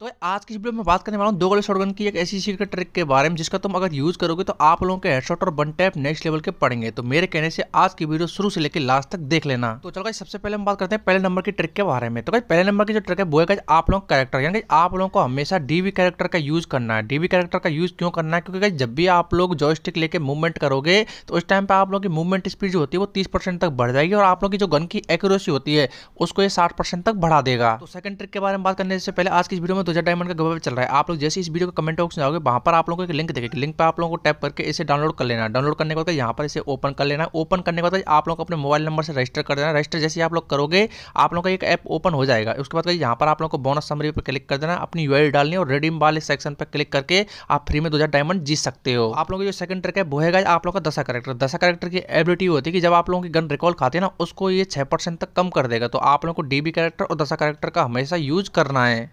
तो आज की वीडियो में बात करने वाला हूँ दो गले शॉटगन की एक ऐसी सीक्रेट ट्रिक के बारे में जिसका तुम अगर यूज़ करोगे तो आप लोगों के हेडशॉट और बन टैप नेक्स्ट लेवल के पड़ेंगे तो मेरे कहने से आज की वीडियो शुरू से लेकर लास्ट तक देख लेना तो चलो सबसे पहले हम बात करते हैं पहले नंबर की ट्रिक के बारे में तो कहीं पहले नंबर की जो ट्रिक है वो है आप लोग कैरेक्टर यानी आप लोगों को हमेशा डीवी कैरेक्टर का यूज़ करना है डीवी कैरेक्टर का यूज़ क्यों करना है क्योंकि जब भी आप लोग जॉयस्टिक लेके मूवमेंट करोगे तो उस टाइम पर आप लोगों की मूवमेंट स्पीड जो होती है वो तीस तक बढ़ जाएगी और आप लोगों की जो गन की एक्यूरेसी होती है उसको ये साठ तक बढ़ा देगा तो सेकंड ट्रिक के बारे में बात करने से पहले आज की वीडियो में हज़ार डायमंड का गवावे चल रहा है आप लोग जैसे इस वीडियो को कमेंट बॉक्स में आओगे वहाँ पर आप लोगों को एक लिंक देखेगा लिंक पर आप लोगों को टैप करके इसे डाउनलोड कर लेना डाउनलोड करने के बाद यहाँ पर इसे ओपन कर लेना ओपन करने के बाद आप लोग अपने मोबाइल नंबर से रजिस्टर कर देना रजिस्टर जैसे आप लोग करोगे आप लोग का एक ऐप ओपन हो जाएगा उसके बाद यहाँ पर आप लोग को बोनस समरी पर क्लिक कर देना अपनी यूएल डालनी और रेडीम वाले सेक्शन पर क्लिक करके आप फ्री में दो डायमंड जीत सकते हो आप लोगों का जो सेकंड ट्रैक है वो है आप लोग का दशा करेक्टर दशा करेक्टर की एबिलिटी होती है कि जब आप लोगों की गन रिकॉल खाते हैं ना उसको ये छः परसेंट तक कम कर देगा तो आप लोगों को डीबी कैरेक्टर और दशा कैरेक्टर का हमेशा यूज करना है